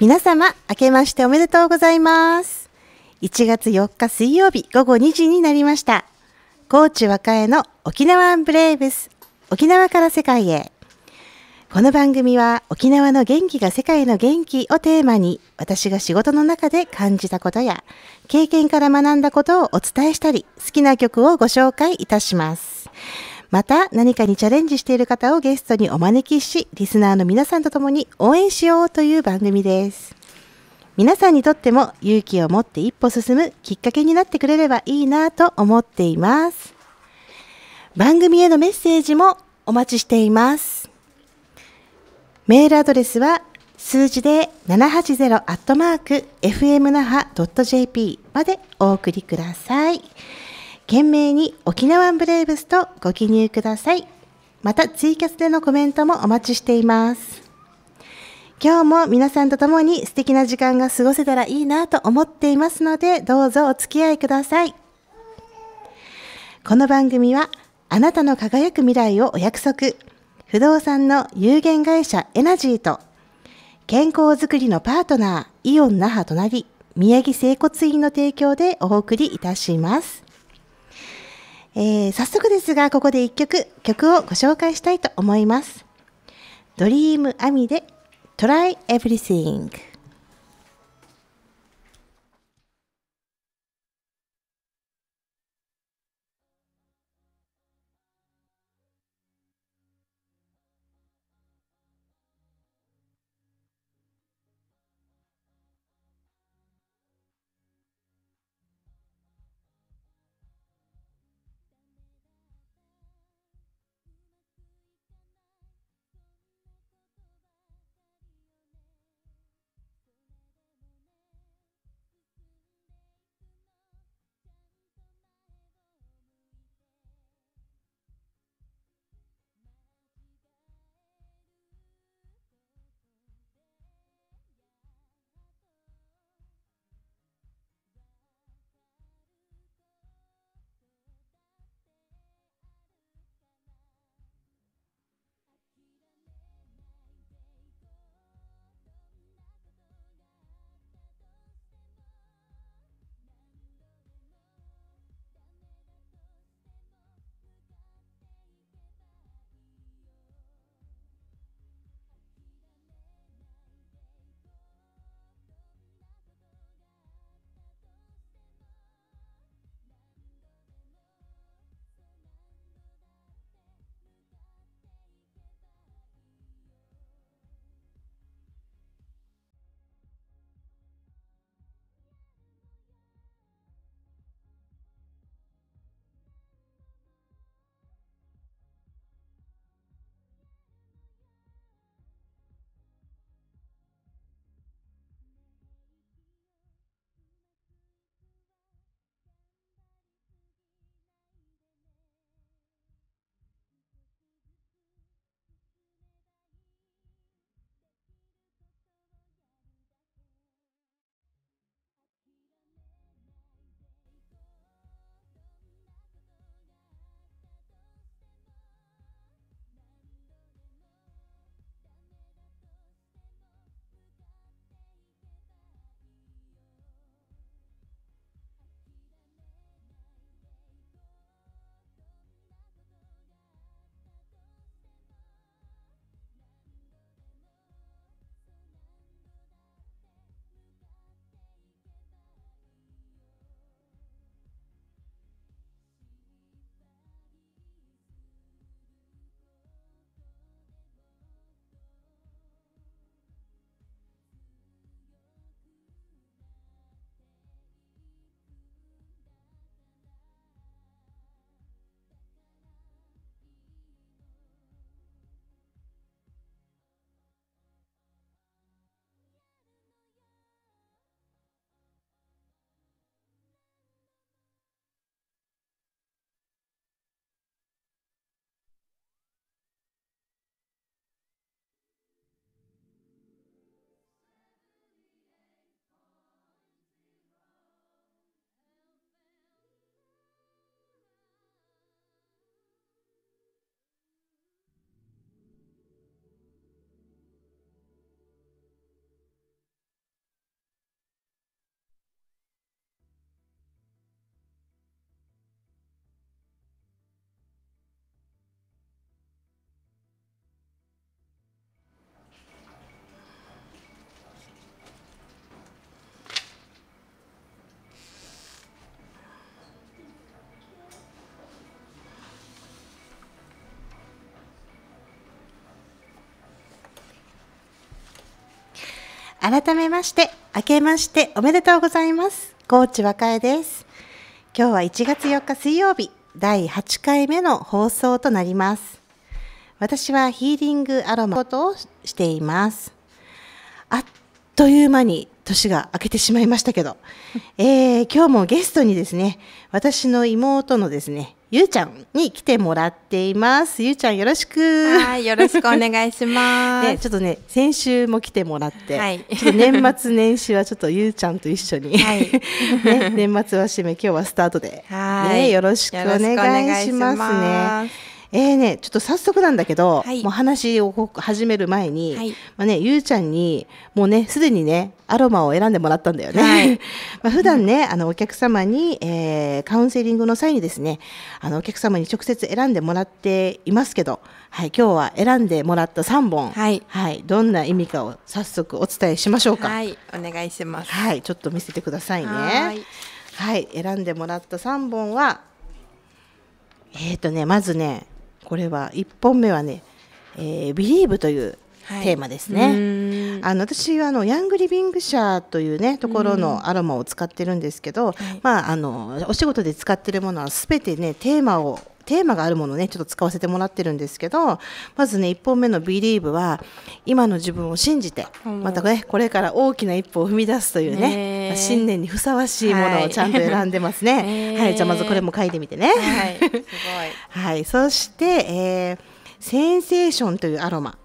皆様、明けましておめでとうございます。1月4日水曜日午後2時になりました。高知若江の沖縄アンブレイブス、沖縄から世界へ。この番組は沖縄の元気が世界の元気をテーマに私が仕事の中で感じたことや経験から学んだことをお伝えしたり好きな曲をご紹介いたします。また何かにチャレンジしている方をゲストにお招きし、リスナーの皆さんと共に応援しようという番組です。皆さんにとっても勇気を持って一歩進むきっかけになってくれればいいなと思っています。番組へのメッセージもお待ちしています。メールアドレスは数字で 780-fmnaha.jp までお送りください。懸命に沖縄ブレイブスとご記入ください。またツイキャスでのコメントもお待ちしています。今日も皆さんと共に素敵な時間が過ごせたらいいなと思っていますので、どうぞお付き合いください。この番組は、あなたの輝く未来をお約束、不動産の有限会社エナジーと、健康づくりのパートナー、イオン那覇隣、宮城整骨院の提供でお送りいたします。えー、早速ですがここで一曲曲をご紹介したいと思います。ドリームアミで Try Everything 改めまして、明けましておめでとうございます。高知若江です。今日は1月4日水曜日、第8回目の放送となります。私はヒーリングアロマことをしています。あっという間に年が明けてしまいましたけど、えー、今日もゲストにですね、私の妹のですね、ゆうちゃんに来てもらっています。ゆうちゃんよろしく。はい、よろしくお願いします。ね、ちょっとね、先週も来てもらって、はい、年末年始はちょっとゆうちゃんと一緒に、はい ね、年末は締め、今日はスタートで、はい、ね、よろしくお願いしますね。えーね、ちょっと早速なんだけど、はい、もう話を始める前に、はい、まあね、ゆうちゃんにもうねすでにねアロマを選んでもらったんだよね。はい、まあ普段ね、あのお客様に、えー、カウンセリングの際にですねあのお客様に直接選んでもらっていますけど、はい、今日は選んでもらった3本、はい、はい、どんな意味かを早速お伝えしましょうか。はい、お願いします。はい、ちょっと見せてくださいね。はい選んでもらった3本はえっ、ー、とねまずねこれは1本目はね「えー、Believe」というテーマですね、はい、あの私はあのヤングリビング社というねところのアロマを使ってるんですけど、まあ、あのお仕事で使ってるものは全てねテーマをテーマがあるものをね、ちょっと使わせてもらってるんですけど、まずね、1本目の Believe は、今の自分を信じて、またね、これから大きな一歩を踏み出すというね、まあ、新年にふさわしいものをちゃんと選んでますね。はい、はい、じゃあまずこれも書いてみてね。はい、すごい。はい、そして、えー、センセーションというアロマ。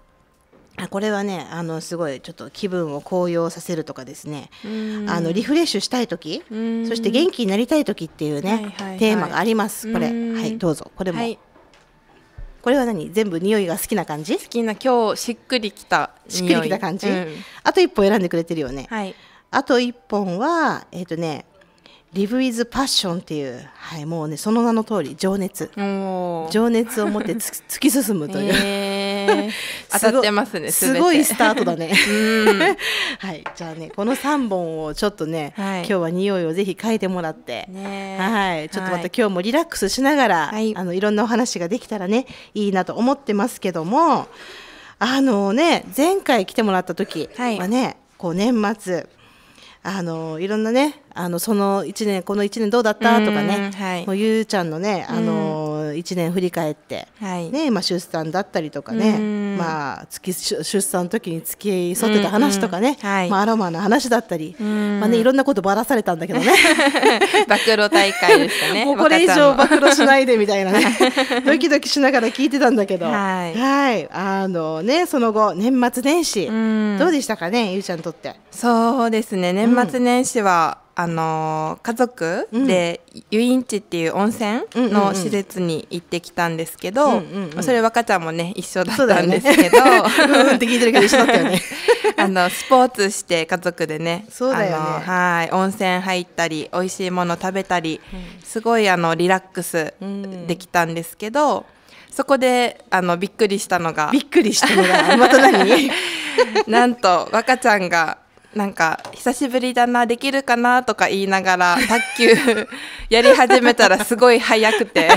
あこれはねあのすごいちょっと気分を高揚させるとかですねあのリフレッシュしたい時そして元気になりたい時っていうね、テーマがありますこれはいどうぞこれも、はい、これは何全部匂いが好きな感じ好きな今日しっくりきたしっくりきた感じ、うん、あと一本選んでくれてるよね、はい、あと一本はえっ、ー、とねリブ・イズ・パッションっていう、はい、もうねその名の通り情熱情熱を持って突き進むという、えー 当たってますねすごいスタートだね はいじゃあねこの3本をちょっとね、はい、今日は匂いをぜひ嗅いでもらって、ね、はいちょっとまた今日もリラックスしながら、はい、あのいろんなお話ができたらねいいなと思ってますけどもあのね前回来てもらった時はね、はい、こう年末あのいろんなねあのその1年この1年どうだったとかね、はい、もうゆうちゃんのね、あのー、1年振り返って、はいねまあ、出産だったりとかね、まあ、月出産の時に付き添ってた話とかね、はいまあ、アロマの話だったり、まあね、いろんなことばらされたんだけどね 暴露大会でしたね もうこれ以上暴露しないでみたいなね ドキドキしながら聞いてたんだけど、はい、はいあのね、その後年末年始うどうでしたかねゆうちゃんにとって。そうですね年末年始は、あの家族で湯園地っていう温泉の施設に行ってきたんですけど、それ若ちゃんもね一緒だったんですけど、ね、って聞いてるけど一緒だったよねあのスポーツして家族でねそうだよねはい温泉入ったり美味しいもの食べたり、すごいあのリラックスできたんですけど、そこであのびっくりしたのがびっくりしたのがまた何なんと若ちゃんがなんか久しぶりだなできるかなとか言いながら 卓球やり始めたらすごい速くて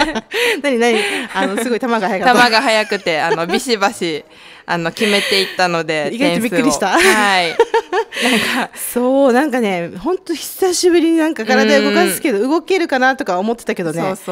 何何あのすごい球が速かった球が速くてあのビシバシあの決めていったので意外とびっくりしたはい なんかそうなんかね本当久しぶりになんか体動かすけど動けるかなとか思ってたけどね結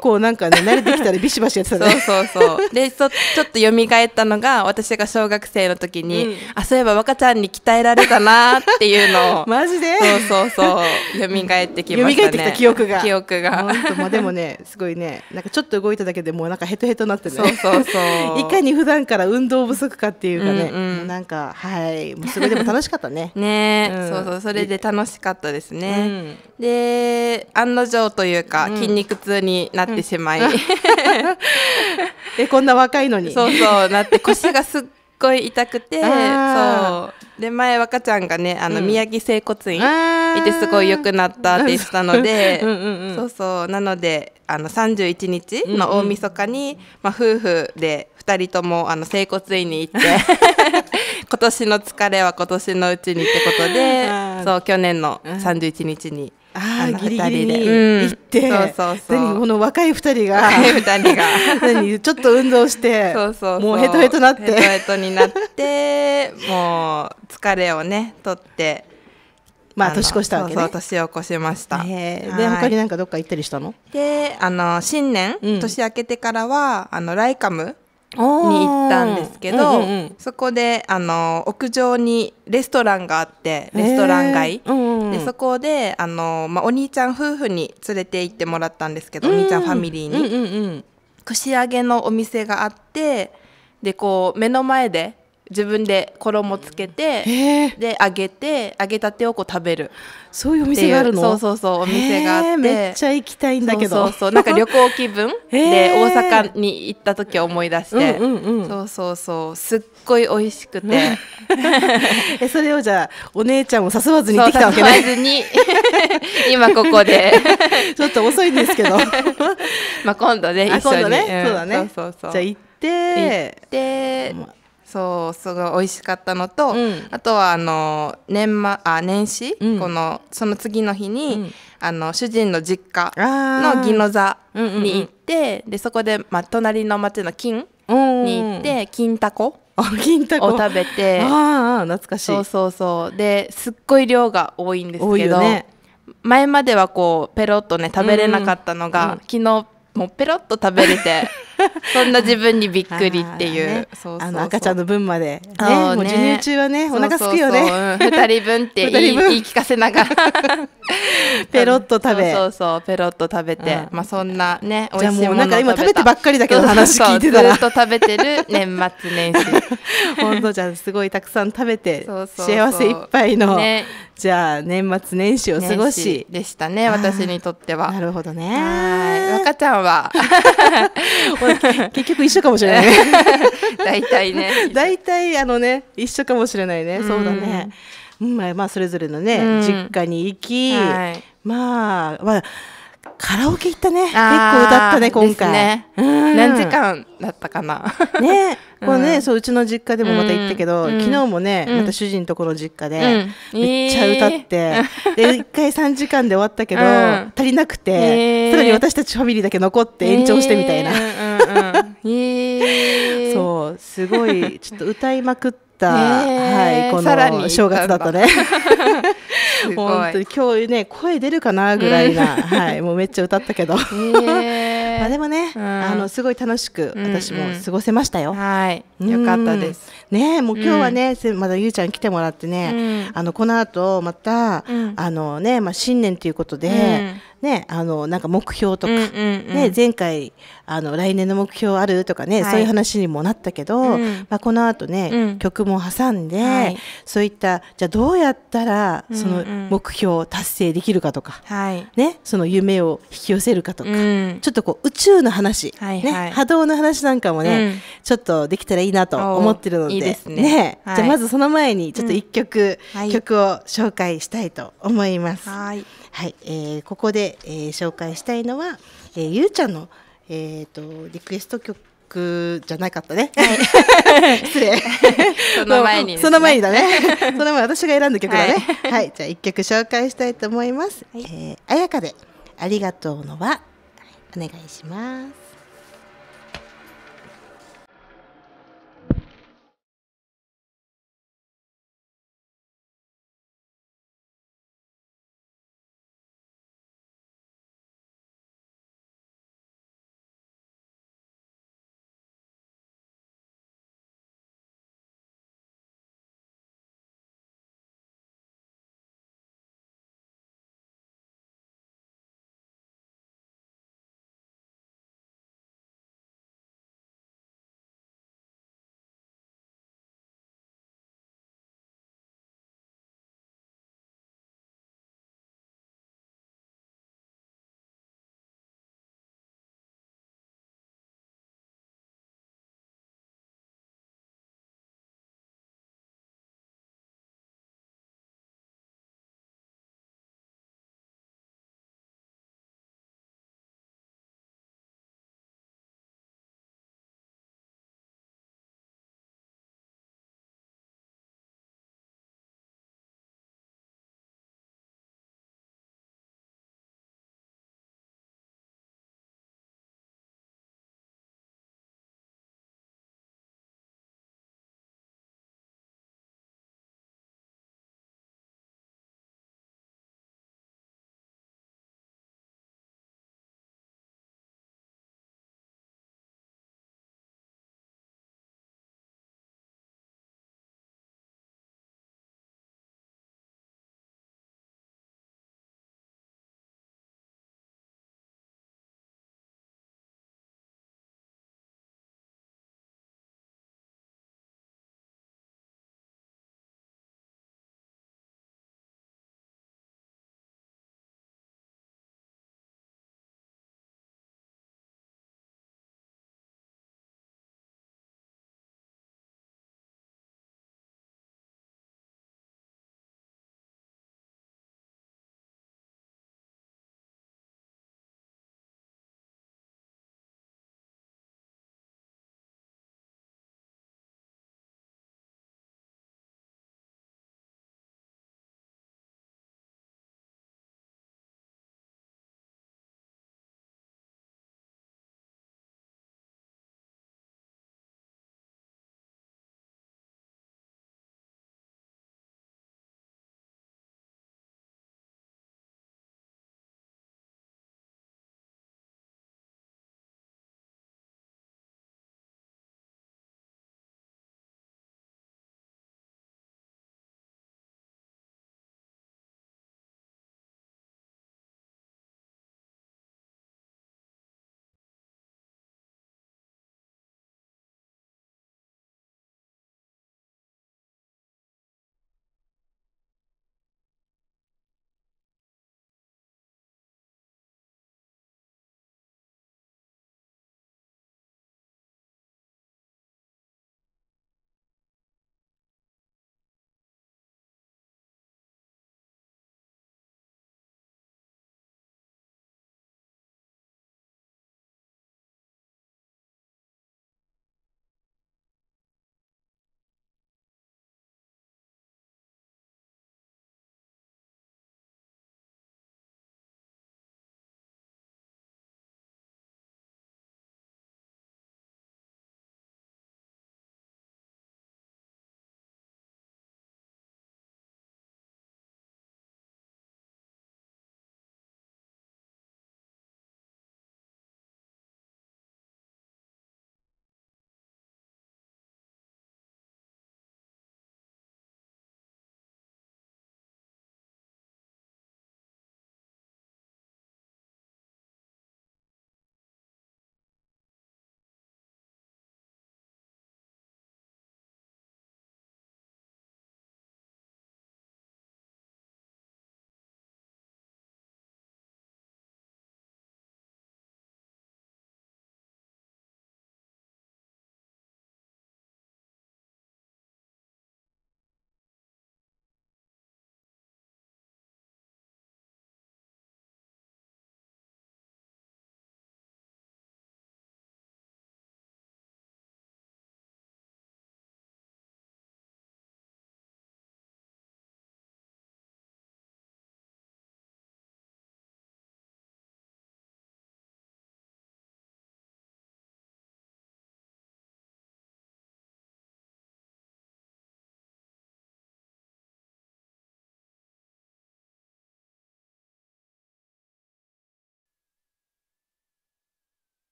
構なんかね慣れてきたらビシバシやってたね そうそうそうでそちょっとよみがえったのが私が小学生の時に、うん、あそういえば若ちゃんに鍛えられたなっていうのを マジでそうそうそうよみがえってきましたね蘇ってきた記憶が記憶がまあでもねすごいねなんかちょっと動いただけでもうなんかヘトヘトになってねそうそうそういかに普段から運動不足かっていうかね、うんうん、なんかはいそれでも楽ししかったね。ね、うん、そうそうそれで楽しかったですね。で案の定というか、筋肉痛になってしまい、えこんな若いのに。そうそうなって 腰がすっごい痛くてそうで前若ちゃんがねあの宮城整骨院いてすごい良くなったって言ってたので そうそうなのであの31日の大晦日に、まあ、夫婦で2人ともあの整骨院に行って今年の疲れは今年のうちにってことで そう去年の31日に。ああギリギリに行って、うん、そうそうそうこの若い二人が二人 何ちょっと運動してそうそうもうヘトヘトなってヘトヘトになってもう疲れをね取ってまあ年越したわけね年を越しました、えー、で他になんかどっか行ったりしたのであの新年、うん、年明けてからはあのライカムに行ったんですけど、うんうん、そこであの屋上にレストランがあってレストラン街、うんうん、でそこであの、まあ、お兄ちゃん夫婦に連れて行ってもらったんですけど、うん、お兄ちゃんファミリーに、うんうんうん、串揚げのお店があってでこう目の前で自分で衣つけて、えー、で揚げて揚げたてをこう食べるそういうお店があるのそうそうそうお店があって、えー、めっちゃ行きたいんだけどそうそうなんか旅行気分 で大阪に行った時を思い出して、うんうんうん、そうそうそうすっごい美味しくて、ね、えそれをじゃあお姉ちゃんも誘わずに行ってきたわけね誘わずに 今ここでちょっと遅いんですけどまあ今度ね一緒に、ねうん、そうだねじゃあ行って行って、まあそうすごい美味しかったのと、うん、あとはあの年,、ま、あ年始、うん、このその次の日に、うん、あの主人の実家の宜野座に行って、でそこで、まあ、隣の町の金に行って金たこ金たこを食べてああ懐かしいそうそうそうですっごい量が多いんですけど、ね、前まではこうペロッとね食べれなかったのが、昨日もうペロッと食べれて そんな自分にびっくりっていう、あの赤ちゃんの分まで、ね、ね、もう授乳中はねお腹すくよね二、人分って言 い言い聞かせながら ペロッと食べそうそうペロッと食べて、うん、まあそんなねお味しいものなんか今食べてばっかりだけど話聞いてたらずっと食べてる年末年始本当じゃすごいたくさん食べて幸せいっぱいの、ね、じゃあ年末年始を過ごしでしたね私にとってはなるほどね赤ちゃんはは。結局一緒かもしれない。大体ね。大体あのね、一緒かもしれないね。そうだね。うん、まあ、それぞれのね、実家に行き、はい、まあ、まあ、カラオケ行ったね。結構歌ったね、今回。ねう何時間だったかな。ね、このね、うん、そう、うちの実家でもまた行ったけど、うん、昨日もね、また主人とこの実家で、めっちゃ歌って、えー、で、一回3時間で終わったけど、足りなくて、さらに私たちファミリーだけ残って延長してみたいな。そう、すごい、ちょっと歌いまくって、た、、はい、この正月だとね 本当に今日ね声出るかなぐらいな、うん、はい、もうめっちゃ歌ったけど まあでもね、うん、あのすごい楽しく私も過ごせましたよ。うんうん、はい、よかったです。ねもう今日はね、うん、まだゆうちゃん来てもらってね、あのこの後また、あのねまあ新年ということで、ね、あのなんか目標とか、うんうんうん、ね、前回あの来年の目標あるとかね、はい、そういう話にもなったけど、うん、まあ、この後ね、うん、曲も挟んで、はい、そういったじゃあどうやったらその目標を達成できるかとか、うんうん、ね、その夢を引き寄せるかとか、はい、ちょっとこう宇宙の話、はいはい、ね、波動の話なんかもね、ちょっとできたらいいなと思ってるのでいいですね、ね、じゃあまずその前にちょっと一曲、曲を紹介したいと思います。はいはい、えー、ここで、えー、紹介したいのは、えー、ゆうちゃんの、えーと、リクエスト曲じゃなかったね。はい、失礼。その前に、ね、その前にだね。その前私が選んだ曲だね。はい、はい、じゃあ一曲紹介したいと思います。はい、えー、あやかでありがとうのは、お願いします。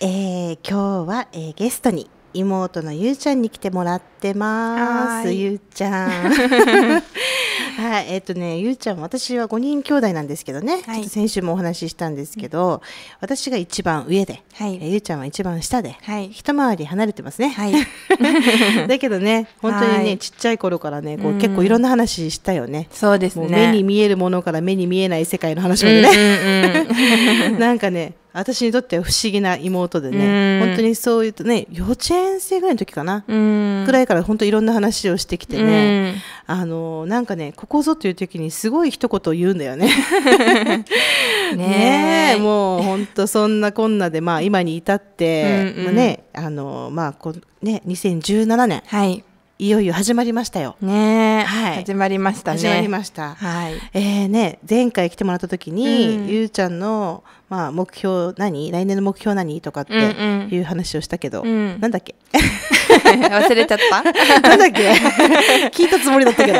えー、今日は、えー、ゲストに妹のゆうちゃんに来てもらってます。ゆうちゃん。はい、えっ、ー、とね、ゆうちゃん、私は5人兄弟なんですけどね、はい、先週もお話ししたんですけど、私が一番上で、はい、ゆうちゃんは一番下で、はい、一回り離れてますね。はい、だけどね、本当にね、ちっちゃい頃からね、こう、結構いろんな話したよね。そうですね。目に見えるものから目に見えない世界の話までね。なんかね、私にとっては不思議な妹でね、本当にそういうとね、幼稚園生ぐらいの時かな、くらいから本当いろんな話をしてきてね、あの、なんかね、ここぞという時にすごい一言言うんだよね。ねもう本当そんなこんなで、まあ今に至って、うんうん、まあ、ね、あの、まあこ、ね、2017年。はいいよいよ始まりましたよ。ねはい。始まりましたね。始まりました。はい。えー、ね、前回来てもらった時に、うん、ゆうちゃんの、まあ、目標何来年の目標何とかっていう話をしたけど、うんうん、なんだっけ 忘れちゃった なんだっけ 聞いたつもりだったけど。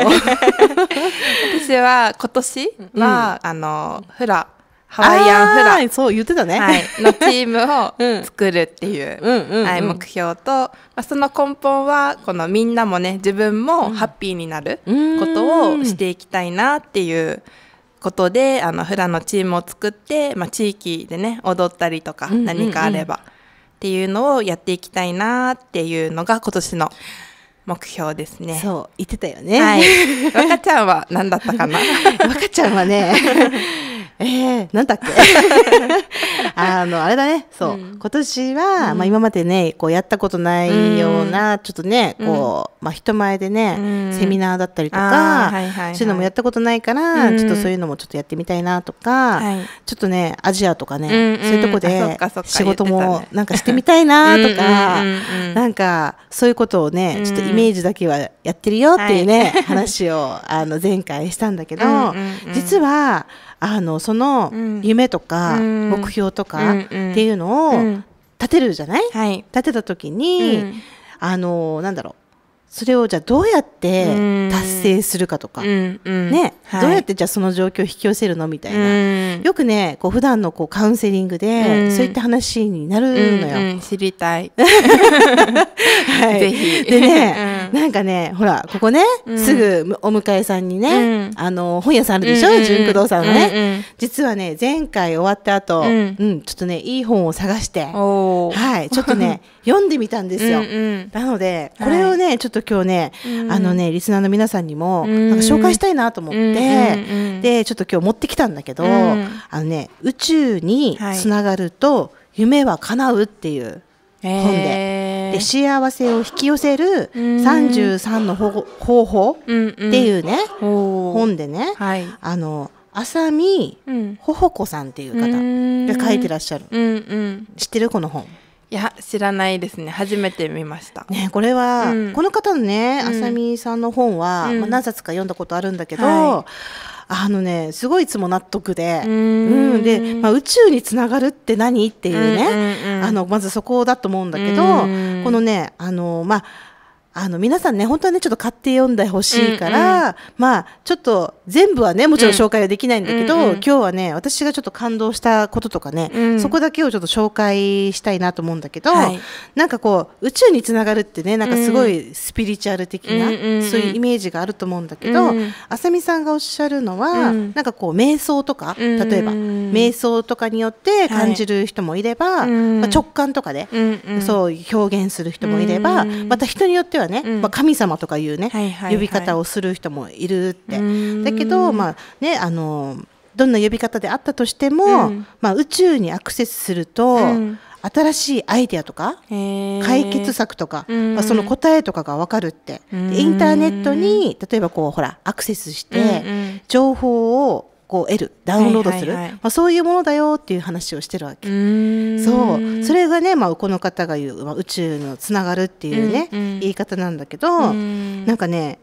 私は今年は、うん、あの、フラハワイアンフラン。そう言ってたね。はい。のチームを 作るっていう、はい、目標と、まあ、その根本は、このみんなもね、自分もハッピーになることをしていきたいなっていう。ことであのフラのチームを作って、まあ、地域でね踊ったりとか何かあればっていうのをやっていきたいなっていうのが今年の目標ですね。そう言ってたよね。はい。若ちゃんは何だったかな。若ちゃんはねえー、なんだっけ あの、あれだね、そう。うん、今年は、うん、まあ今までね、こうやったことないような、うん、ちょっとね、こう、まあ人前でね、セミナーだったりとか、はいはいはい、そういうのもやったことないから、ちょっとそういうのもちょっとやってみたいなとか、ちょっとね、アジアとかね、そういうとこで仕事もなんかしてみたいなとか、なんかそういうことをね、ちょっとイメージだけはやってるよっていうね、はい、話を、あの前回したんだけど、実は、あのその夢とか目標とかっていうのを立てるじゃない、はい、立てた時に、あのなんだろうそれをじゃあどうやって達成するかとか、ね、はい、どうやってじゃあその状況を引き寄せるのみたいな、よくねこう普段のこうカウンセリングで、そういった話になるのよ。知りたい、はい、ぜひでね、なんかねほらここね、すぐお迎えさんにね、あの本屋さんあるでしょ純久堂さんのね、実はね前回終わった後、うんちょっとねいい本を探して、はい、ちょっとね 読んでみたんですよ。なのでこれをねちょっと今日ね、うん、あのねリスナーの皆さんにもなんか紹介したいなと思って、でちょっと今日持ってきたんだけど、あのね宇宙につながると夢は叶うっていう本で。えーで幸せを引き寄せる33の方法っていうね、うんうん、本でね、はい、あの浅見ほほこさんっていう方が書いてらっしゃる、うんうん、知ってるこの本いや知らないですね初めて見ましたねこれは、うん、この方のねあさみさんの本は、まあ、何冊か読んだことあるんだけど、はいあのね、すごいいつも納得で、うん,、で、まあ、宇宙につながるって何っていうね、あの、まずそこだと思うんだけど、このね、あの、まあ、あの皆さんね本当はねちょっと買って読んでほしいから、うんうん、まあちょっと全部はねもちろん紹介はできないんだけど、うんうんうん、今日はね私がちょっと感動したこととかね、うん、そこだけをちょっと紹介したいなと思うんだけど、はい、なんかこう宇宙につながるってねなんかすごいスピリチュアル的な、うんそういうイメージがあると思うんだけど、あさみさんがおっしゃるのは、うん、なんかこう瞑想とか例えば、瞑想とかによって感じる人もいれば、はい、まあ、直感とかで、うんうん、そう表現する人もいれば、また人によってははね、うん、まあ、神様とかいうね、はいはいはい、呼び方をする人もいるって。だけど、まあね、あのどんな呼び方であったとしても、うん、まあ、宇宙にアクセスすると、うん、新しいアイデアとか解決策とか、まあ、その答えとかが分かるってインターネットに例えばこうほらアクセスして、情報をこう得るダウンロードする、まあ、そういうものだよっていう話をしてるわけそうそれがね、まあ、この方が言う、まあ、宇宙のつながるっていうね、うんうん、言い方なんだけどんなんかね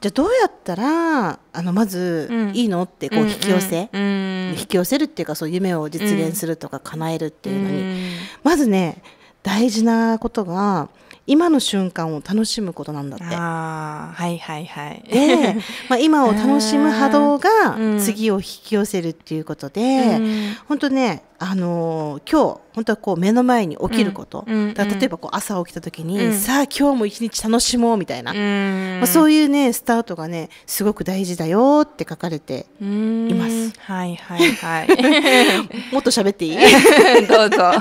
じゃあどうやったらあのまずいいのってこう引き寄せ、うんうん引き寄せるっていうかそう夢を実現するとか叶えるっていうのに、まずね大事なことが今の瞬間を楽しむことなんだって。あはいはいはい。で、まあ、今を楽しむ波動が次を引き寄せるっていうことで、うん、本当ねあのー、今日本当はこう目の前に起きること、うん、だ例えばこう朝起きた時に、うん、さあ今日も一日楽しもうみたいな、まあ、そういうねスタートがねすごく大事だよって書かれています。はいはいはい。もっと喋っていい どうぞ。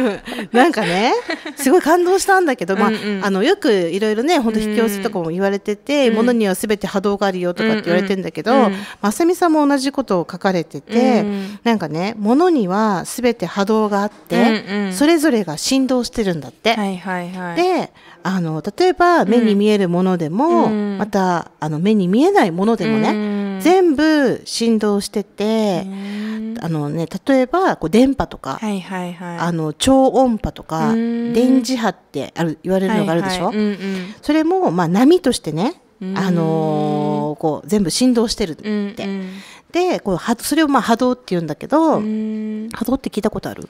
なんかねすごい感動したんだけど、まあ、うんうん、あのよくいろいろね本当引き寄せとかも言われてて、も、う、の、には全て波動があるよとかって言われてんだけど、うんうん、まあさみさんも同じことを書かれてて、うん、なんかねものにはが全て波動があって、うんうん、それぞれが振動してるんだって。はいはいはい、であの例えば目に見えるものでも、うん、またあの目に見えないものでもね、うん、全部振動してて、うん、あのね、例えばこう電波とか、はいはいはい、あの超音波とか、電磁波ってある言われるのがあるでしょ、はいはいうんうん、それも、まあ、波としてねあのー、こう全部振動してるって、うんうん、でこうそれをまあ波動って言うんだけど波動って聞いたことある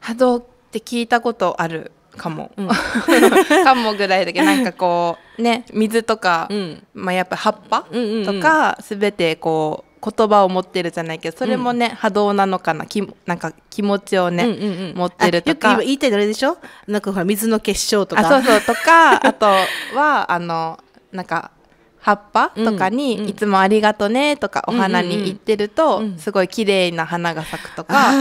波動って聞いたことあるかも、うん、かもぐらいだけどなんかこうね水とか、うん、まあ、やっぱ葉っぱ、うんとか全てこう言葉を持ってるじゃないけどそれもね、うん、波動なのかなきなんか気持ちをね、うんうんうん、持ってるとかよく言いたいのあれでしょなんかほら水の結晶とかそうそうとかあとはあのなんか葉っぱとかに、いつもありがとねとかお花に行ってると、すごい綺麗な花が咲くとか、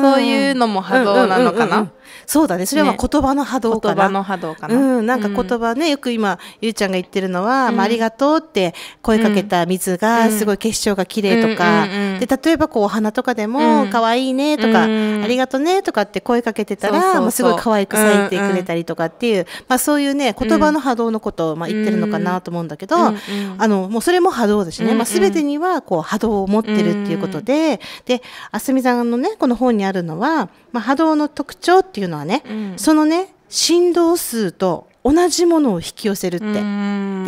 そういうのも波動なのかな、そうだねそれは言葉の波動かな、ね、言葉の波動かな、うん、なんか言葉ね、よく今ゆうちゃんが言ってるのは、うん、まあ、ありがとうって声かけた水がすごい結晶が綺麗とか、で例えばこうお花とかでも可愛いねとか、ありがとねとかって声かけてたら、まあ、すごい可愛く咲いてくれたりとかっていう、まあ、そういうね言葉の波動のことをまあ言ってるのかなと思うんだけど、あのもうそれも波動ですね、まあ、全てにはこう波動を持ってるっていうことで、であすみさんのねこの本にあるのは、まあ、波動の特徴っていうっていうのはね、うん、そのね振動数と同じものを引き寄せるってで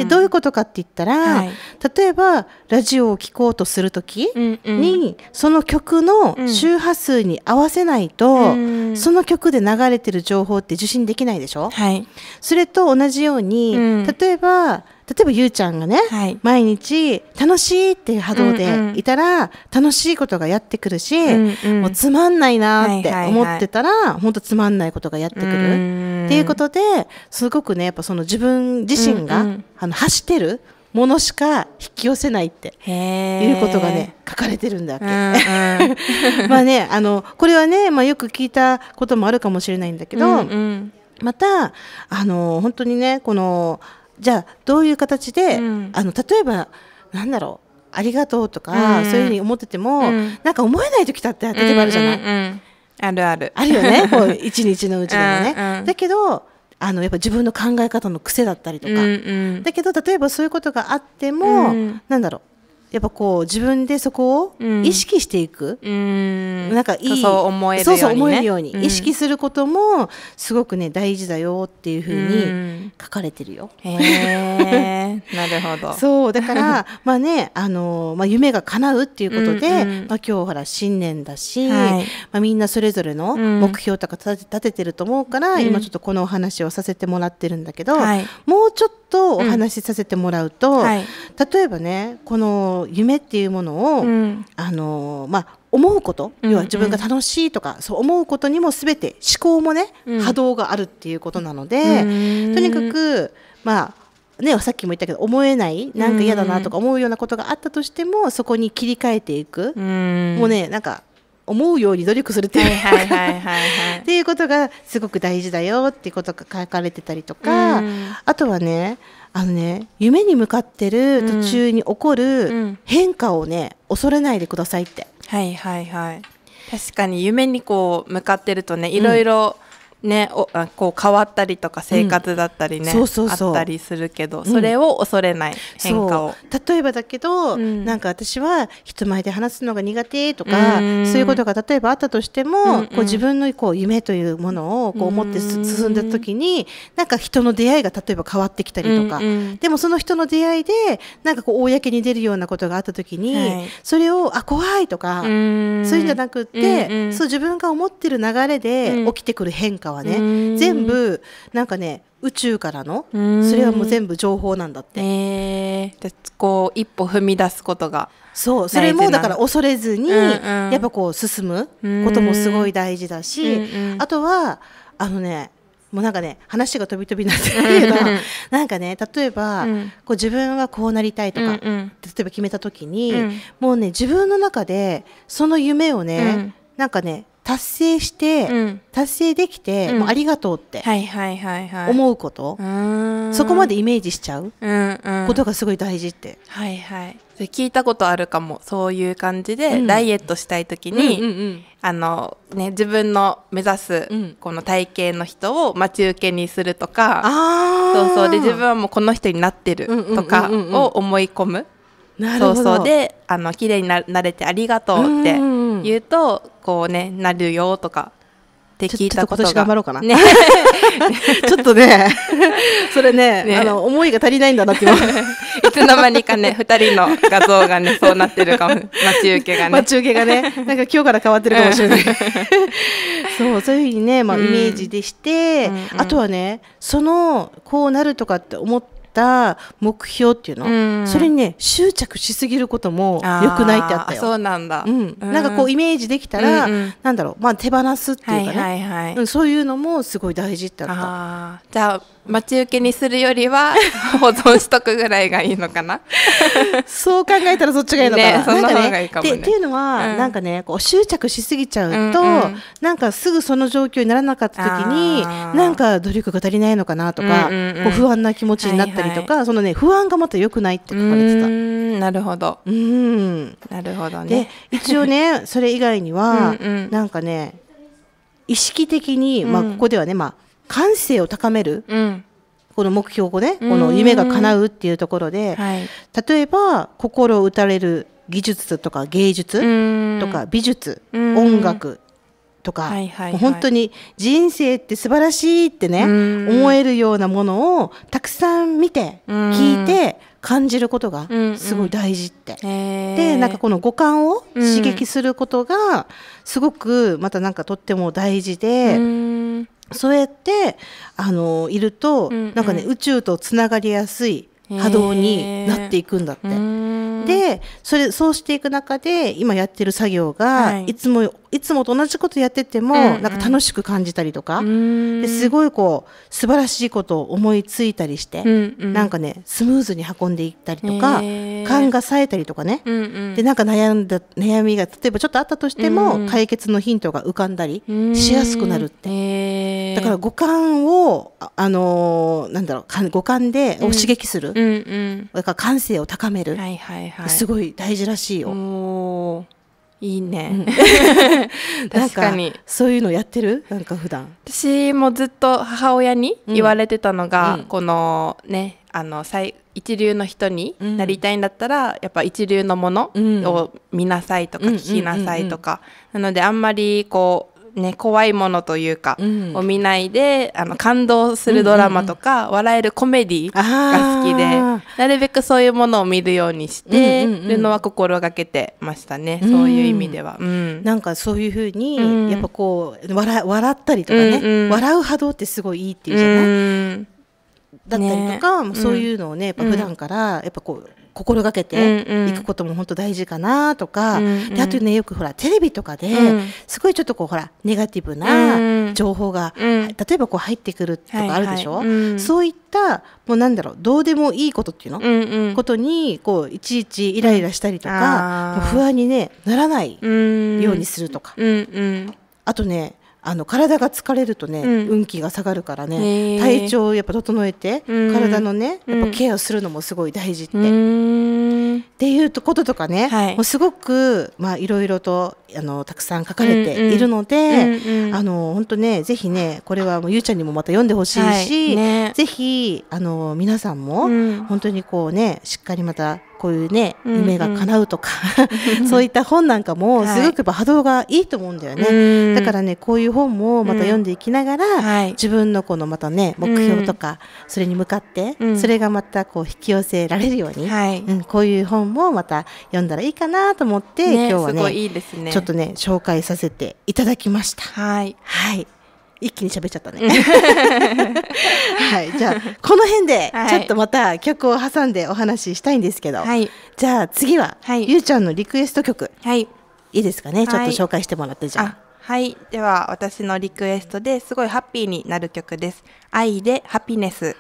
どういうことかって言ったら、はい、例えばラジオを聴こうとする時に、うんうん、その曲の周波数に合わせないと、うん、その曲で流れてる情報って受信できないでしょ、はい、それと同じように、うん、例えば例えばゆうちゃんがね、はい、毎日楽しいっていう波動でいたら、うんうん、楽しいことがやってくるし、うんうん、もうつまんないなって思ってたら、はいはいはい、ほんとつまんないことがやってくるっていうことですごくねやっぱその自分自身が、うんうん、あの走ってるものしか引き寄せないっていうことがね書かれてるんだっけ、うんうん、まあねあのこれはね、まあ、よく聞いたこともあるかもしれないんだけど、うんうん、またあの本当にねこの「じゃあどういう形で、うん、あの例えばなんだろうありがとうとか、うん、そういうふうに思ってても、うん、なんか思えない時だって例えばあるじゃない、うんうんうん、あるあるあるよね こう一日のうちでもねうん、うん、だけどあのやっぱ自分の考え方の癖だったりとか、うんうん、だけど例えばそういうことがあっても、うなんだろうやっぱこう自分でそこを意識していく、うん、なんかいいそう思えるように、ね、そうそう思えるように、うん、意識することもすごくね大事だよっていうふうに書かれてるよ。うん、へ なるほどそうだから まあねあの、まあ、夢が叶うっていうことで、うんうん、まあ、今日ほら新年だし、はい、まあ、みんなそれぞれの目標とか立ててると思うから、うん、今ちょっとこのお話をさせてもらってるんだけど、もうちょっととお話しさせてもらうと、はい、例えばねこの夢っていうものを、あのまあ思うこと、要は自分が楽しいとか、うんうん、そう思うことにも全て思考もね、波動があるっていうことなので、とにかくまあねさっきも言ったけど思えないなんか嫌だなとか思うようなことがあったとしてもそこに切り替えていく、もうねなんか思うように努力するっていうっていうことがすごく大事だよっていうことが書かれてたりとか、うん、あとはねあのね夢に向かってる途中に起こる変化をね、恐れないでくださいって。はいはいはい、確かに夢にこう向かってるとねいろいろ、うんね、おこう変わったりとか生活だったりね、うん、そうそうそうあったりするけどそれを恐れない変化を、うん、例えばだけど、うん、なんか私は人前で話すのが苦手とか、そういうことが例えばあったとしても、うんうん、こう自分のこう夢というものをこう思って進んだ時に、なんか人の出会いが例えば変わってきたりとか、うんうん、でもその人の出会いでなんかこう公に出るようなことがあった時に、はい、それをあ怖いとか、そういうんじゃなくって、そう自分が思ってる流れで起きてくる変化をはね全部なんかね宇宙からのそれはもう全部情報なんだって。えでこう一歩踏み出すことがそうそれもだから恐れずに、うんうん、やっぱこう進むこともすごい大事だし、うんうん、あとはあのねもうなんかね話が飛び飛びになってるけどなんかね例えば、うん、こう自分はこうなりたいとか、うんうん、例えば決めた時に、うん、もうね自分の中でその夢をね、うん、なんかね達成して、うん、達成できて、うん、もうありがとうって思うこと、そこまでイメージしちゃうことがすごい大事って。はいはい、それ聞いたことあるかもそういう感じで、うん、ダイエットしたい時に、うんうんうん、あのね、自分の目指す、この体型の人を待ち受けにするとかそうそうで自分はもうこの人になってるとかを思い込む。そうそうであの綺麗になれてありがとうって言うと、うこうねなるよとかって聞いたことがちょっと今年頑張ろうかな、ね、ちょっとね それね、ね、あの思いが足りないんだなって今 いつの間にかね2人の画像がねそうなってるかも待ち受けがね待ち受けがねなんか今日から変わってるかもしれない、そうそういうふうにね、まあ、イメージでして、うん、あとはねそのこうなるとかって思ってた目標っていうの、それにね執着しすぎることも良くないってあったよそうなんだ、うんなんかこうイメージできたら、うなんだろう、まあ、手放すっていうかね、はいはいはいうん、そういうのもすごい大事ってあったじゃあ待ち受けにするよりは 保存しとくぐらいがいいのかなそう考えたらそっちがいいのかな、ね、その方がいいかもね、ね、っていうのは、うん、なんかねこう執着しすぎちゃうと、うんうん、なんかすぐその状況にならなかった時になんか努力が足りないのかなとか、うんうんうん、こう不安な気持ちになったりとか、はいはい、そのね不安がまた良くないって書かれてたなるほどうんなるほどねで一応ね それ以外には、うんうん、なんかね意識的に、まあ、ここではね、まあ、感性を高める、うん、この目標をねこの夢が叶うっていうところで、はい、例えば心を打たれる技術とか芸術とか美術音楽とか、はいはいはい、本当に人生って素晴らしいってね思えるようなものをたくさん見て聞いて感じることがすごい大事って。うんうん、でなんかこの五感を刺激することがすごくまたなんかとっても大事で、うん、そうやってあのいると、うんうん、なんかね宇宙とつながりやすい波動になっていくんだって。でそれそうしていく中で今やってる作業が、い、つもいつもと同じことやってても、なんか楽しく感じたりとかですごいこう素晴らしいことを思いついたりして、なんかねスムーズに運んでいったりとか、感が冴えたりとかね、でなんか悩んだ悩みが例えばちょっとあったとしても、解決のヒントが浮かんだりしやすくなるって、だから五感をあのなんだろう五感でを刺激する、だから感性を高める、はい、すごい大事らしいよ。いいね、確かにそういうのやってるなんか普段私もずっと母親に言われてたのが、うん、このねあの最一流の人になりたいんだったら、うん、やっぱ一流のものを見なさいとか聞きなさいとか、なのであんまりこうね、怖いものというか、を見ないであの感動するドラマとか、うんうん、笑えるコメディが好きでなるべくそういうものを見るようにしてるのは心がけてましたね、うんうん、そういう意味では、うん、なんかそういうふうに、うん、やっぱこう笑笑ったりとかね、うんうん、笑う波動ってすごいいいっていうじゃない、だったりとか、ね、そういうのをねやっぱ普段からやっぱこう、心がけていくことも本当大事かなとか、うんうん、であとねよくほらテレビとかで、すごいちょっとこうほらネガティブな情報が、うん、例えばこう入ってくるとかあるでしょ、はいはい、そういったもうなんだろうどうでもいいことっていうの、うんうん、ことにこういちいちイライラしたりとか、不安に、ね、ならないようにするとか。うんうんあとねあの体が疲れるとね、うん、運気が下がるからね体調をやっぱ整えて、うん、体のねやっぱケアをするのもすごい大事って。っていうこととかね、はい、もうすごくまあいろいろとあのたくさん書かれているので、うんうん、あの本当ねぜひねこれはもうゆうちゃんにもまた読んでほしいし、はいね、ぜひあの皆さんも本当にこうねしっかりまたこういうね、夢が叶うとかそういった本なんかもすごく波動がいいと思うんだよね、はい、だからねこういう本もまた読んでいきながら、うんはい、自分のこのまたね目標とか、それに向かって、うん、それがまたこう引き寄せられるように、はい、うん、こういう本もまた読んだらいいかなと思って、ね、今日はね、ね、ちょっとね紹介させていただきました。はい、はい一気に喋っちゃったね。はい、じゃあこの辺でちょっとまた曲を挟んでお話ししたいんですけど、はい、じゃあ次は、はい、ゆうちゃんのリクエスト曲、はい、いいですかね、ちょっと紹介してもらってじゃあ。はい、では私のリクエストですごいハッピーになる曲です。愛でハピネス。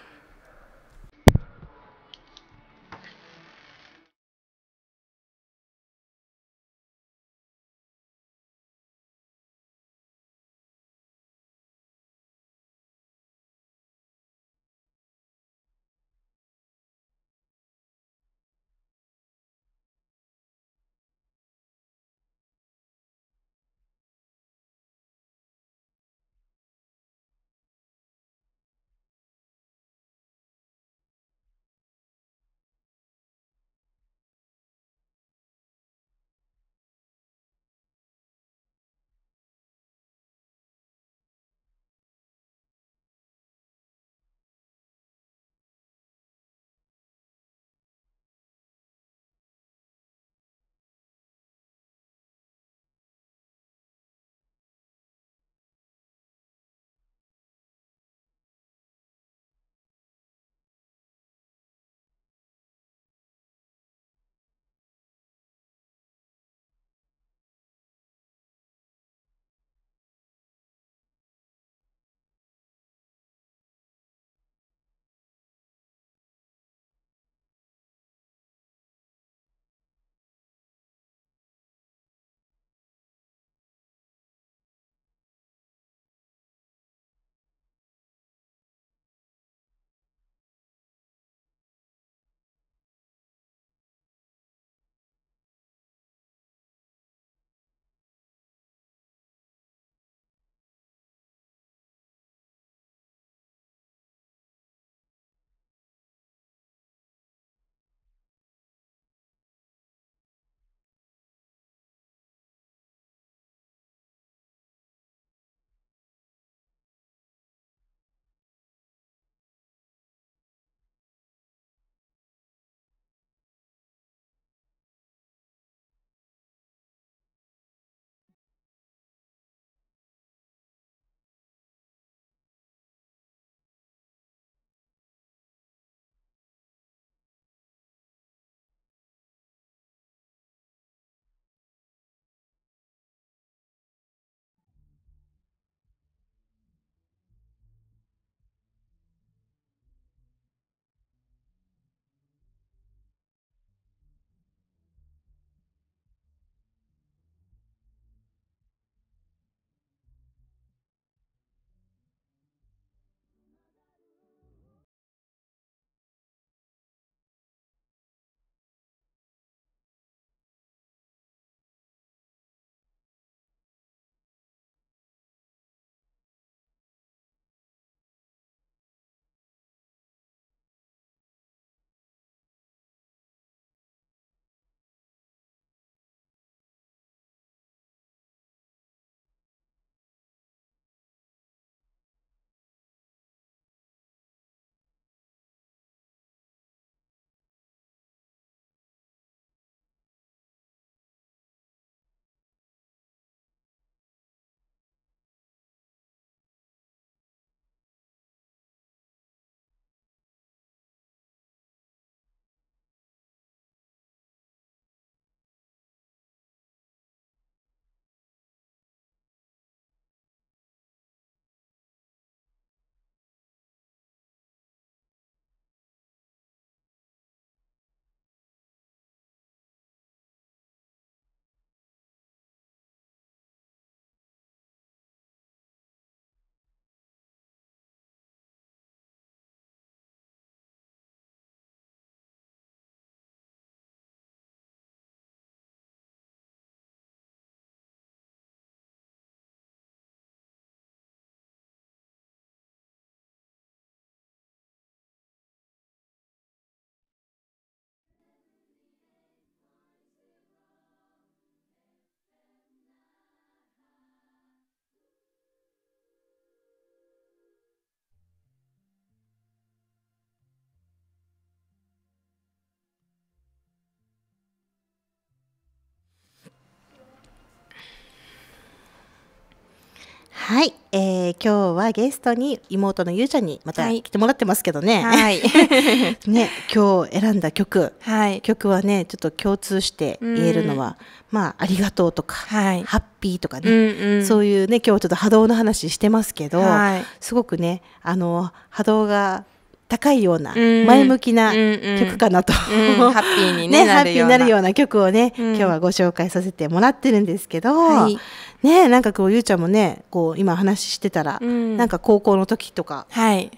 はい、えー、今日はゲストに妹のゆうちゃんにまた来てもらってますけどね。はい。ね、今日選んだ曲、はい、曲はね、ちょっと共通して言えるのは、うん、まあありがとうとか、はい、ハッピーとかね、うんうん、そういうね、今日ちょっと波動の話してますけど、はい、すごくね、あの波動が高いような前向きな曲かなと、うんうん、ハッピーに、ねね、ハッピーなるような曲をね、うん、今日はご紹介させてもらってるんですけど、はい、ねなんかこうゆうちゃんもねこう今話してたら、うん、なんか高校の時とか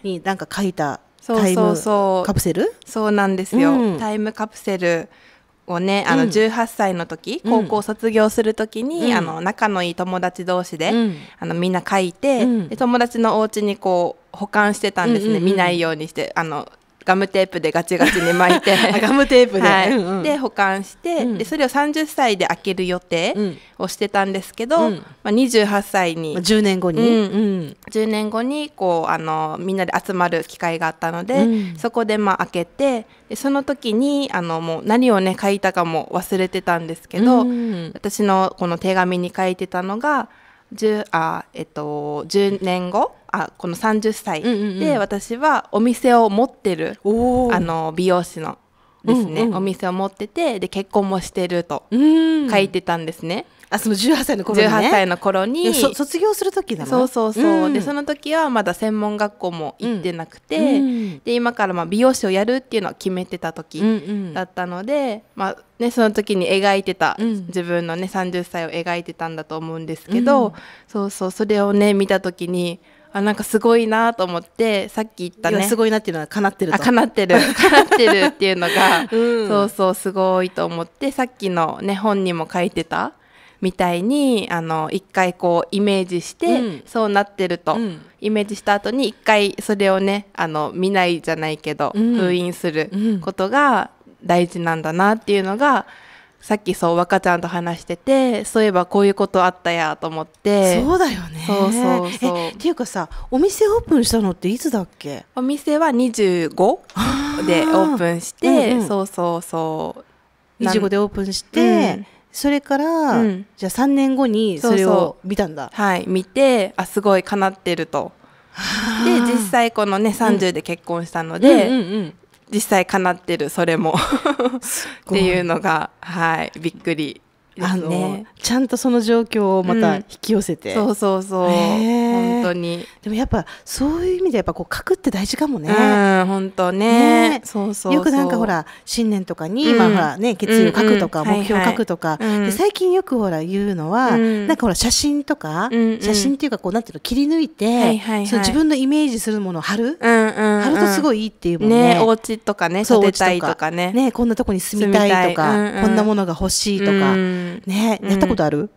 になんか書いたタイムカプセル、はい、そうなんですよ、タイムカプセルをねあの18歳の時、うん、高校卒業する時に、うん、あの仲のいい友達同士で、うん、あのみんな書いて、で友達のお家にこう保管してたんですね、見ないようにしてあのガムテープでガチガチに巻いて ガムテープで、はいうんうん、で保管して、うん、でそれを30歳で開ける予定をしてたんですけど、うん、まあ、28歳に、まあ、10年後に、うん、10年後にこうあのみんなで集まる機会があったので、そこでまあ開けてでその時にあのもう何をね書いたかも忘れてたんですけど、私のこの手紙に書いてたのが「10, あ、えっと、10年後あこの30歳で私はお店を持ってる、あの美容師のですね、うんうん、お店を持っててで結婚もしてると書いてたんですね。あその18歳の頃に、ね、歳の頃に卒業する時だそうそうそう、うん、でその時はまだ専門学校も行ってなくて、うん、で今からまあ美容師をやるっていうのを決めてた時だったので、うんうん、まあね、その時に描いてた、うん、自分のね30歳を描いてたんだと思うんですけど、そうそうそれをね見た時にあなんかすごいなと思ってさっき言ったねすごいなっていうのはかなってるとかなってるかな ってるっていうのが、うん、そうそうすごいと思ってさっきのね本にも書いてたみたいにあの一回こうイメージして、うん、そうなってると、うん、イメージした後に一回それをねあの見ないじゃないけど、封印することが大事なんだなっていうのがさっきそう若ちゃんと話しててそういえばこういうことあったやと思ってそうだよねそうそうそうっていうかさお店オープンしたのっていつだっけお店は25でオープンして、うんうん、そうそうそう25でオープンして、うん、それから、うん、じゃあ3年後にそれを見たんだはい見てあすごいかなってるとで実際このね30で結婚したので、うんうん実際叶ってるそれもっていうのがはいびっくりあの、ね、ちゃんとその状況をまた引き寄せて、うん、そうそうそう、本当にでもやっぱそういう意味でやっぱこう書くって大事かもね本当ね、ね、そうそうよくなんかほら新年とかに、うん、まあほらね決意を書くとか、うん、目標を書くとか、はいはい、で最近よくほら言うのは、うん、なんかほら写真とか、写真っていうかこうなんていうの切り抜いて、はいはいはい、その自分のイメージするものを貼る、うんうんうん、貼るとすごいいいっていうもんねねお家とかね建てたいとかねねこんなとこに住みたいとか、うんうん、こんなものが欲しいとか、ね、やったことある、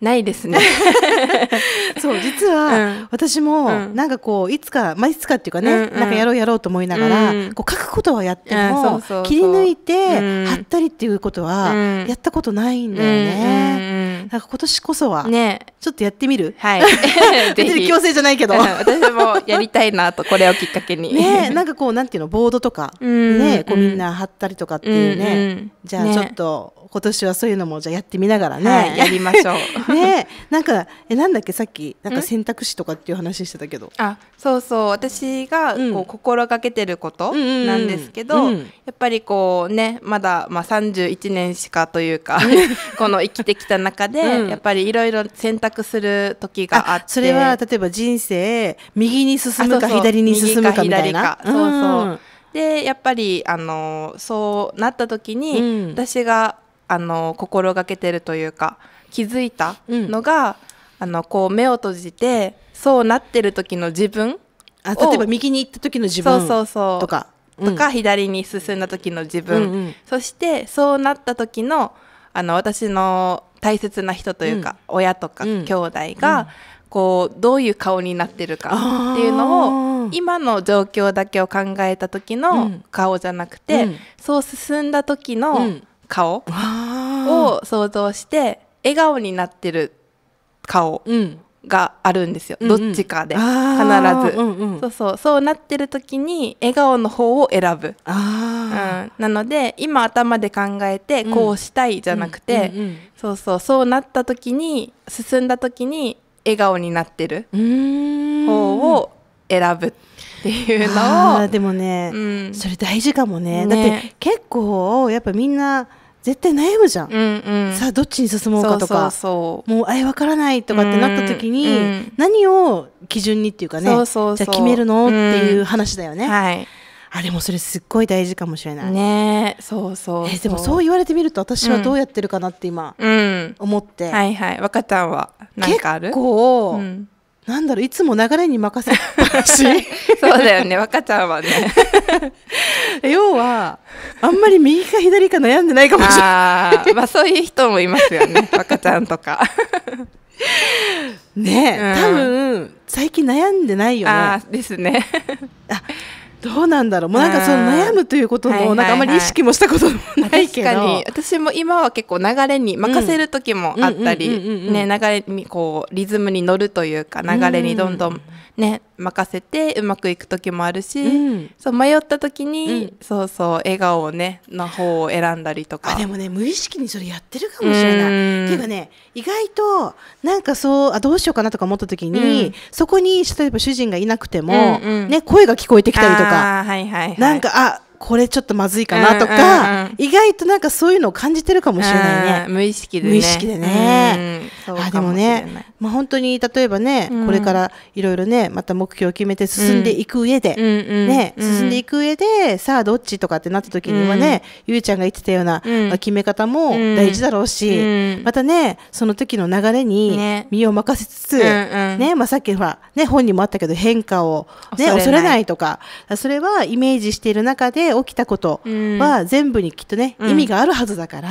ないですね そう実は私もなんかこういつか、まあ、いつかっていうかね、うんうん、なんかやろうやろうと思いながら、うんこう書くことはやっても、切り抜いて、貼ったりっていうことはやったことないんだよね。うんうんなんか今年こそは、ね、ちょっとやってみる、はい、別に強制じゃないけど私もやりたいなとこれをきっかけにねなんかこうなんていうのボードとか、ね、こうみんな貼ったりとかっていうね、じゃあちょっと今年はそういうのもじゃやってみながらね、はい、やりましょう ねなんかえなんだっけさっきなんか選択肢とかっていう話してたけどあそうそう私がこう、心がけてることなんですけど、うん、やっぱりこうねまだ、まあ、31年しかというか この生きてきた中で、うん、やっぱりいろいろ選択する時があってそれは例えば人生右に進むか左に進むかみたいなそうそうでやっぱりあのそうなった時に、私があの心がけてるというか気づいたのが、うん、あのこう目を閉じてそうなってる時の自分あ例えば右に行った時の自分とか。とか、うん、左に進んだ時の自分、うんうん、そしてそうなった時のあの私の大切な人というか、うん、親とか、兄弟が、うん、こうどういう顔になってるかっていうのを今の状況だけを考えた時の顔じゃなくて、そう進んだ時の顔を想像して笑顔になってる顔があるんですよ、うんうん、どっちかで必ず、うんうん、そうそうそうなってる時に笑顔の方を選ぶ、うん、なので今頭で考えてこうしたいじゃなくて、うんうんうん、そうそうそうなった時に進んだ時に笑顔になってる方を選ぶっていうのをでもね、うん、それ大事かもね、ね、だって結構やっぱみんな絶対悩むじゃん、うんうん、さあどっちに進もうかとかもうあれ分からないとかってなった時に、うん何を基準にっていうかねじゃあ決めるの、っていう話だよね。うん、はいあでもそれすっごい大事かもしれないねそうそうえでもそう言われてみると私はどうやってるかなって今、うん、思って、はいはい若ちゃんは何かある結構、うんなんだろういつも流れに任せっぱし そうだよね若ちゃんはね 要はあんまり右か左か悩んでないかもしれないまあそういう人もいますよね 若ちゃんとかねえ、うん、多分最近悩んでないよねですねあどうなんだろうもうなんかその悩むということも、なんかあまり意識もしたことないけど、はいはい、確かに私も今は結構流れに任せる時もあったり流れにこうリズムに乗るというか流れにどんどんね任せてうまくいく時もあるし、うん、そう迷った時に、うん、そうそう笑顔ねの方を選んだりとかでもね無意識にそれやってるかもしれないっていうかね意外となんかそうあどうしようかなとか思った時に、うん、そこに例えば主人がいなくても、うんうん、ね声が聞こえてきたりとか、はいはいはい、なんかあこれちょっとまずいかなとか、うんうんうん、意外となんかそういうのを感じてるかもしれないね、無意識でね無意識でね、うん、あでもね、まあ、本当に例えばね、うん、これからいろいろねまた目標を決めて進んでいく上で、ね、進んでいく上でさあどっちとかってなった時にはね、ゆうちゃんが言ってたような、まあ、決め方も大事だろうし、またねその時の流れに身を任せつつ、ね、ね、まあ、さっきほら、ね、本にもあったけど変化を、ね、恐れないとかそれはイメージしている中でで起きたことは全部にきっとね、意味があるはずだから、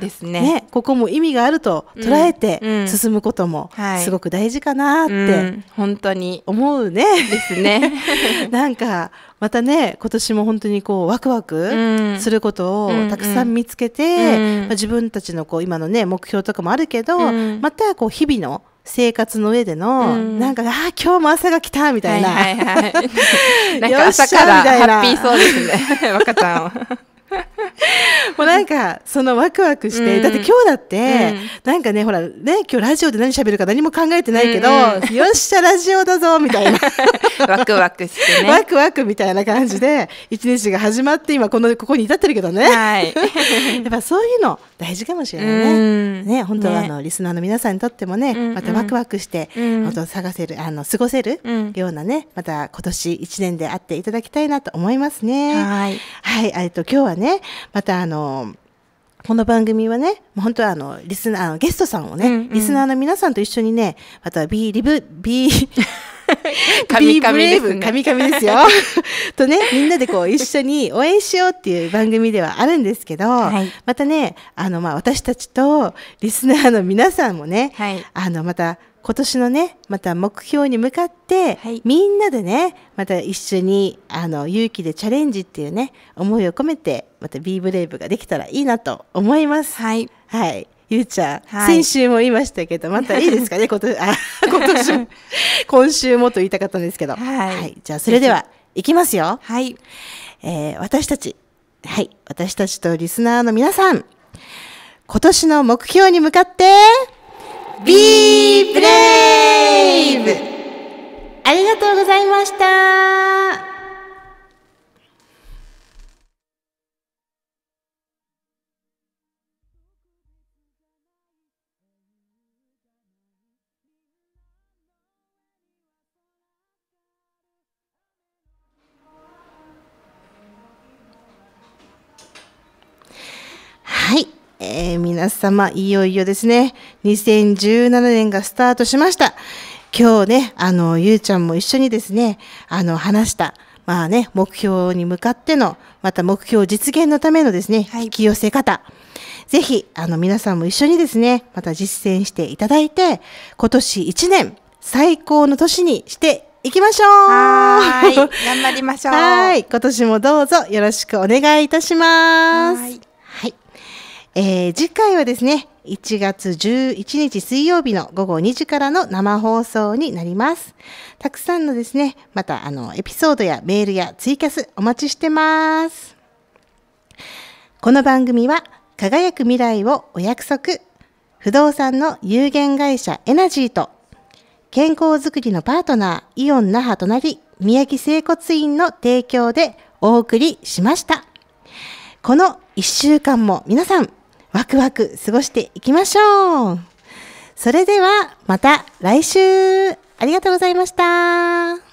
ですねここも意味があると捉えて進むこともすごく大事かなって、本当に思うね。ですね。なんかまたね今年も本当にこうワクワクすることをたくさん見つけて、まあ、自分たちのこう今のね目標とかもあるけど、またこう日々の生活の上での、うん、なんか、ああ、今日も朝が来たみたいな。はいはいはい。なんか朝からハッピーそうですね。若ちゃんは。もうなんかそのワクワクして、うん、だって今日だって、うん、なんかねほらね今日ラジオで何喋るか何も考えてないけど、うんうん、よっしゃラジオだぞみたいな ワクワクしてねワクワクみたいな感じで一日が始まって今このここに至ってるけどね、はい、やっぱそういうの大事かもしれないね、うん、ね本当はあの、ね、リスナーの皆さんにとってもね、またワクワクして、うん、本当探せるあの過ごせるようなねまた今年一年であっていただきたいなと思いますねはいはいえっと今日はねね、またあの、この番組はね、本当はあの、リスナー、ゲストさんをね、うんうん、リスナーの皆さんと一緒にね、またビーリブ、B、神々です、神々ですよ。とね、みんなでこう一緒に応援しようっていう番組ではあるんですけど、はい、またね、あの、まあ、私たちとリスナーの皆さんもね、はい、あの、また今年のねまた目標に向かって、はい、みんなでねまた一緒にあの勇気でチャレンジっていうね思いを込めてまた b ブレイブができたらいいなと思います。はい、はいゆうちゃん、はい、先週も言いましたけど、またいいですかね、今 年、あ、今年、今週もと言いたかったんですけど。はい、はい。じゃあ、それでは、いきますよ。はい。えー、私たち、はい。私たちとリスナーの皆さん、今年の目標に向かって、Be brave! ありがとうございましたえー、皆様、いよいよですね、2017年がスタートしました。今日ね、あの、ゆうちゃんも一緒にですね、あの、話した、まあね、目標に向かっての、また目標実現のためのですね、はい、引き寄せ方。ぜひ、あの、皆さんも一緒にですね、また実践していただいて、今年1年、最高の年にしていきましょうはい。頑張りましょう。はい。今年もどうぞよろしくお願いいたします。えー、次回はですね、1月11日水曜日の午後2時からの生放送になります。たくさんのですね、またあのエピソードやメールやツイキャスお待ちしてます。この番組は輝く未来をお約束、不動産の有限会社エナジーと健康づくりのパートナーイオン那覇となり、宮城整骨院の提供でお送りしました。この1週間も皆さんワクワク過ごしていきましょう。それではまた来週ありがとうございました。